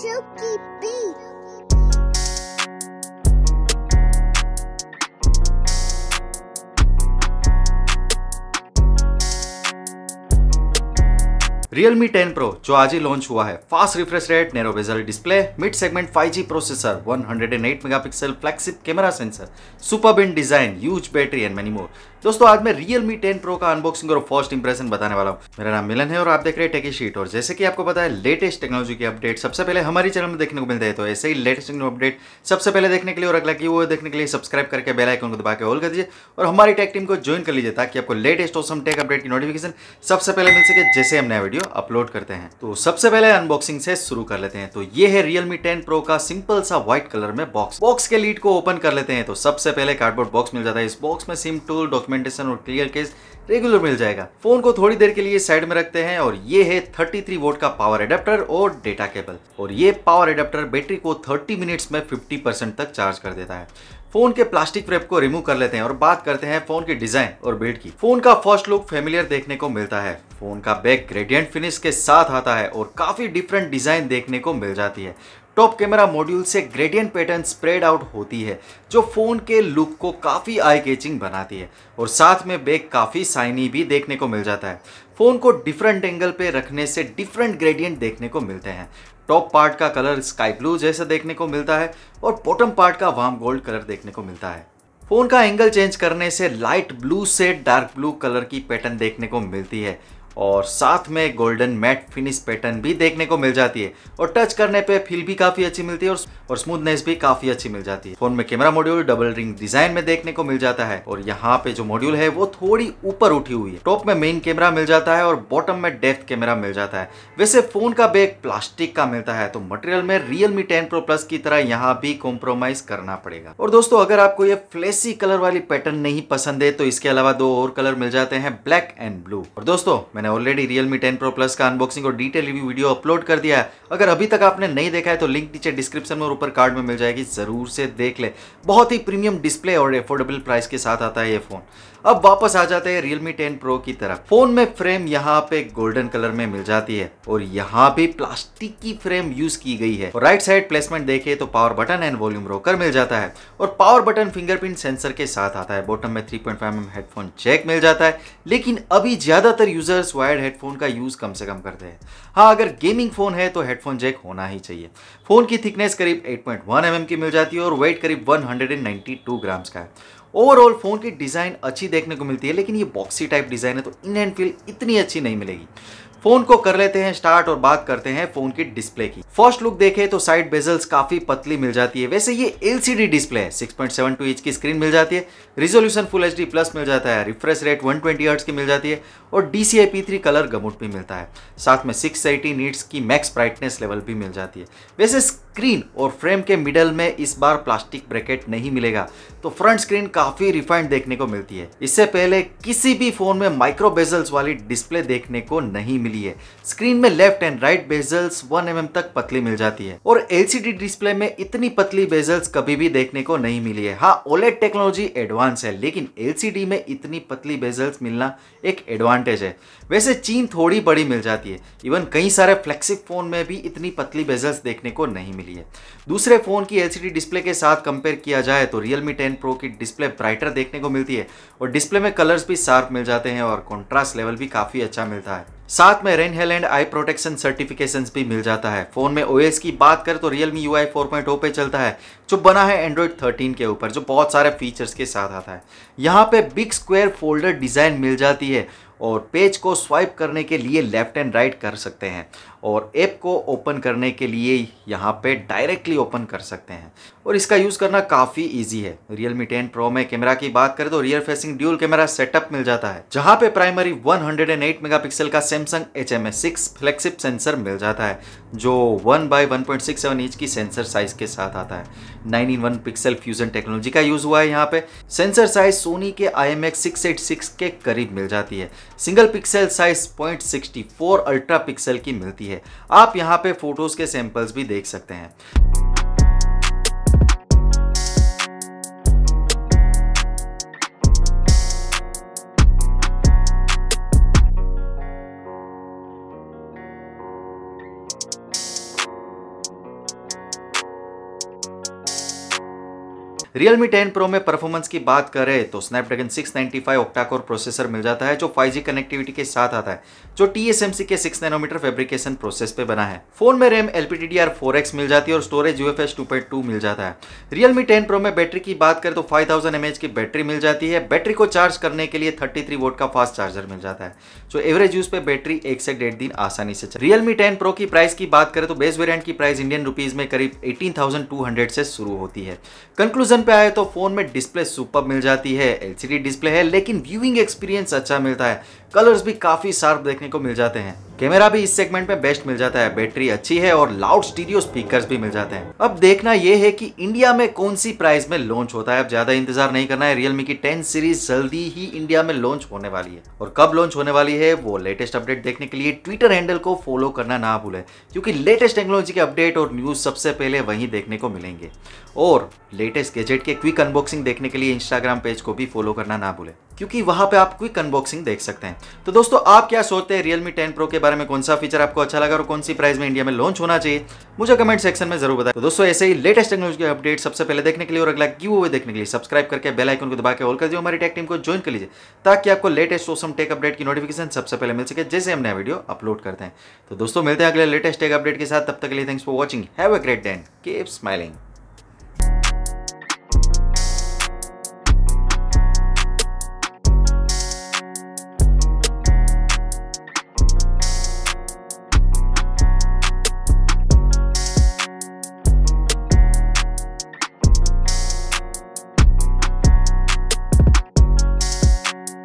Chucky B. Realme 10 Pro जो आज ही launch हुआ है fast refresh rate narrow bezel display mid segment 5G processor 108 megapixel flagship camera sensor super bin design huge battery and many more दोस्तों आज मैं Realme ten pro का unboxing और first impression बताने वाला हूँ मेरा नाम मिलन है और आप देख रहे हैं टेकी शीट और जैसे कि आपको पता है लेटेस्ट टेक्नोलॉजी की अपडेट सबसे पहले हमारे चैनल में देखने को मिलता है तो ऐसे ही लेटेस्ट अपडेट सबसे पहले देखने के लिए और अगला की वो देखने के लिए सब्सक्राइब करके बेल आइकन को दबा के ऑल कर दीजिए और हमारी टेक टीम को ज्वाइन कर लीजिए ताकि आपको लेटेस्ट ऑसम टेक अपडेट की नोटिफिकेशन सबसे पहले मिल सके जैसे हम नया वीडियो अपलोड करते हैं तो सबसे पहले अनबॉक्सिंग से शुरू कर लेते हैं तो ये है रियलमी टेन प्रो का सिंपल सा व्हाइट कलर में बॉक्स बॉक्स के लीड को ओपन कर लेते हैं तो सबसे पहले कार्डबोर्ड बॉक्स मिल जाता है इस बॉक्स में सिम टूल डॉक्यूमेंटेशन और क्लियर केस रेगुलर मिल जाएगा फोन को थोड़ी देर के लिए साइड में रखते हैं और ये है 33 वोट का पावर एडेप्टर और डेटा केबल और ये पावर एडेप्टर बैटरी को 30 मिनट्स में 50 परसेंट तक चार्ज कर देता है फोन के प्लास्टिक रैप को रिमूव कर लेते हैं और बात करते हैं फोन के डिजाइन और बिल्ड की फोन का फर्स्ट लुक फेमिलियर देखने को मिलता है फोन का बैक ग्रेडियंट फिनिश के साथ आता है और काफी डिफरेंट डिजाइन देखने को मिल जाती है टॉप कैमरा मॉड्यूल से ग्रेडियंट पैटर्न स्प्रेड आउट होती है जो फ़ोन के लुक को काफ़ी आई कैचिंग बनाती है और साथ में बैक काफ़ी साइनी भी देखने को मिल जाता है फ़ोन को डिफरेंट एंगल पे रखने से डिफरेंट ग्रेडियंट देखने को मिलते हैं टॉप पार्ट का कलर स्काई ब्लू जैसा देखने को मिलता है और बॉटम पार्ट का वार्म गोल्ड कलर देखने को मिलता है फ़ोन का एंगल चेंज करने से लाइट ब्लू से डार्क ब्लू कलर की पैटर्न देखने को मिलती है और साथ में गोल्डन मैट फिनिश पैटर्न भी देखने को मिल जाती है और टच करने पे फील भी काफ़ी अच्छी मिलती है और, और स्मूथनेस भी काफ़ी अच्छी मिल जाती है फोन में camera module double ring design में देखने को मिल जाता है और यहाँ पे जो मॉड्यूल है वो थोड़ी ऊपर उठी हुई है टॉप में मेन कैमरा मिल जाता है और बॉटम में डेफ्थ कैमरा मिल जाता है वैसे फोन का बैग प्लास्टिक का मिलता है तो मटेरियल में Realme ten pro plus की तरह यहाँ भी कॉम्प्रोमाइज करना पड़ेगा और दोस्तों अगर आपको ये फ्लेसी कलर वाली पैटर्न नहीं पसंद है तो इसके अलावा दो और कलर मिल जाते हैं ब्लैक एंड ब्लू और दोस्तों मैंने मैंने already Realme ten pro plus का अनबॉक्सिंग और डिटेल रिव्यू वीडियो अपलोड कर दिया है अगर अभी तक आपने नहीं देखा है तो लिंक नीचे डिस्क्रिप्शन में और ऊपर कार्ड में मिल जाएगी ज़रूर से देख ले बहुत ही प्रीमियम डिस्प्ले और एफोर्डेबल प्राइस के साथ आता है ये फ़ोन अब वापस आ जाते हैं रियलमी टेन प्रो की तरफ फोन में फ्रेम यहाँ पे गोल्डन कलर में मिल जाती है और यहाँ पे प्लास्टिक की फ्रेम यूज की गई है और राइट साइड प्लेसमेंट देखे तो power button and volume rocker मिल जाता है और पावर बटन फिंगरप्रिंट सेंसर के साथ आता है बॉटम में three point mm headphone jack मिल जाता है लेकिन अभी ज्यादातर यूजर्स वायर्ड हेडफोन का यूज़ कम से कम करते हैं हाँ अगर गेमिंग फ़ोन है तो हेडफोन जैक होना ही चाहिए फ़ोन की थिकनेस करीब 8.1 पॉइंट mm की मिल जाती है और वेट करीब 192 ग्राम्स का है ओवरऑल फ़ोन की डिज़ाइन अच्छी देखने को मिलती है लेकिन ये बॉक्सी टाइप डिज़ाइन है तो इन एंड फील इतनी अच्छी नहीं मिलेगी फोन को कर लेते हैं स्टार्ट और बात करते हैं फोन की डिस्प्ले की फर्स्ट लुक देखे तो साइड बेजल्स काफी पतली मिल जाती है वैसे ये एलसीडी डिस्प्ले है 6.72 इंच की स्क्रीन मिल जाती है रिजोल्यूशन फुल एच प्लस मिल जाता है रिफ्रेश रेट 120 ट्वेंटी की मिल जाती है और डीसीआई थ्री कलर गमुट भी मिलता है साथ में सिक्स एटी नीट्स की मैक्स ब्राइटनेस लेवल भी मिल जाती है वैसे स्क्रीन और फ्रेम के मिडल में इस बार प्लास्टिक ब्रैकेट नहीं मिलेगा तो फ्रंट स्क्रीन काफी रिफाइंड देखने को मिलती है इससे पहले किसी भी फोन में माइक्रो बेजल्स वाली डिस्प्ले देखने को नहीं मिली है स्क्रीन में left and right bezels 1 M mm तक पतली मिल जाती है और एलसीडी डिस्प्ले में इतनी पतली बेजल्स कभी भी देखने को नहीं मिली है हाँ ओलेट टेक्नोलॉजी एडवांस है लेकिन एल में इतनी पतली बेजल्स मिलना एक एडवांटेज है वैसे चीन थोड़ी बड़ी मिल जाती है इवन कई सारे फ्लेक्सिक फोन में भी इतनी पतली बेजल्स देखने को नहीं मिली है दूसरे फोन की एल डिस्प्ले के साथ कंपेयर किया जाए तो रियलमी 10 प्रो की डिस्प्ले ब्राइटर देखने को मिलती है और डिस्प्ले में कलर्स भी शार्प मिल जाते हैं और कॉन्ट्रास्ट लेवल भी काफ़ी अच्छा मिलता है साथ में Rheinland and eye protection certification भी मिल जाता है फोन में ओएस की बात करें तो रियल मी यू आई पे चलता है जो बना है एंड्रॉयड 13 के ऊपर जो बहुत सारे फीचर्स के साथ आता है यहाँ पे बिग स्क्वायर फोल्डर डिज़ाइन मिल जाती है और पेज को स्वाइप करने के लिए लेफ्ट एंड राइट कर सकते हैं और ऐप को ओपन करने के लिए यहाँ पे डायरेक्टली ओपन कर सकते हैं और इसका यूज़ करना काफ़ी इजी है रियल मी टेन प्रो में कैमरा की बात करें तो rear facing dual camera setup मिल जाता है जहाँ पे प्राइमरी 108 मेगापिक्सल का Samsung H M flagship sensor मिल जाता है जो वन बाई वन इंच की सेंसर साइज के साथ आता है nine in one pixel fusion technology का यूज़ हुआ है यहाँ पे सेंसर साइज सोनी के आई एम के करीब मिल जाती है single pixel size point ultra pixel की मिलती है है आप यहाँ पे फ़ोटोज़ के सैंपल्स भी देख सकते हैं Realme 10 Pro में परफॉर्मेंस की बात करें तो Snapdragon 695 ऑक्टाकोर प्रोसेसर मिल जाता है जो 5G कनेक्टिविटी के साथ आता है जो TSMC के 6 नैनोमीटर फैब्रिकेशन प्रोसेस पे बना है फोन में रैम LPDDR4X मिल जाती है और स्टोरेज UFS 2.2 मिल जाता है Realme 10 Pro में बैटरी की बात करें तो 5000 थाउजेंड की बैटरी मिल जाती है बैटरी को चार्ज करने के लिए थर्टी वोट का फास्ट चार्जर मिल जाता है जो एवरेज यूज पे बैटरी एक से डेढ़ दिन आसानी से रियलमी टेन प्रो की प्राइस की बात करें तो बेस वेरियंट की प्राइस इंडियन रुपीज में करीब एटीन से शुरू होती है कंक्लूजन कंपैरिजन पे आए तो फोन में डिस्प्ले सुपर मिल जाती है एलसीडी डिस्प्ले है लेकिन व्यूइंग एक्सपीरियंस अच्छा मिलता है कलर्स भी काफ़ी शार्प देखने को मिल जाते हैं कैमरा भी इस सेगमेंट में बेस्ट मिल जाता है बैटरी अच्छी है और लाउड स्टीरियो स्पीकर्स भी मिल जाते हैं अब देखना यह है कि इंडिया में कौन सी प्राइस में लॉन्च होता है अब ज्यादा इंतजार नहीं करना है रियलमी की टेन सीरीज जल्दी ही इंडिया में लॉन्च होने वाली है और कब लॉन्च होने वाली है वो लेटेस्ट अपडेट देखने के लिए ट्विटर हैंडल को फॉलो करना ना भूलें क्योंकि लेटेस्ट टेक्नोलॉजी के अपडेट और न्यूज सबसे पहले वहीं देखने को मिलेंगे और लेटेस्ट गैजेट के क्विक अनबॉक्सिंग देखने के लिए इंस्टाग्राम पेज को भी फॉलो करना ना भूलें क्योंकि वहां पे आप क्विक अनबॉक्सिंग देख सकते हैं तो दोस्तों आप क्या सोचते हैं रियलमी टेन प्रो के बारे में कौन सा फीचर आपको अच्छा लगा और कौन सी प्राइस में इंडिया में लॉन्च होना चाहिए मुझे कमेंट सेक्शन में जरूर बताएं तो दोस्तों ऐसे ही लेटेस्ट टेक्नोलॉजी के अपडेट सबसे पहले देखने के लिए और अगला क्यू हुए देखने के लिए सब्सक्राइब करके बेलाइकन को दबा के ऑल कर दिए हमारी टेक टीम को ज्वाइन कर लीजिए ताकि आपको लेटेस्ट ओसम टेक अपडेट की नोटिफिकेशन सबसे पहले मिल सके जैसे हम नया वीडियो अपलोड करते हैं तो दोस्तों मिलते हैं अगले लेटेस्ट टेक अपडेट के साथ तब तक के लिए thanks for watching have a great day keep smiling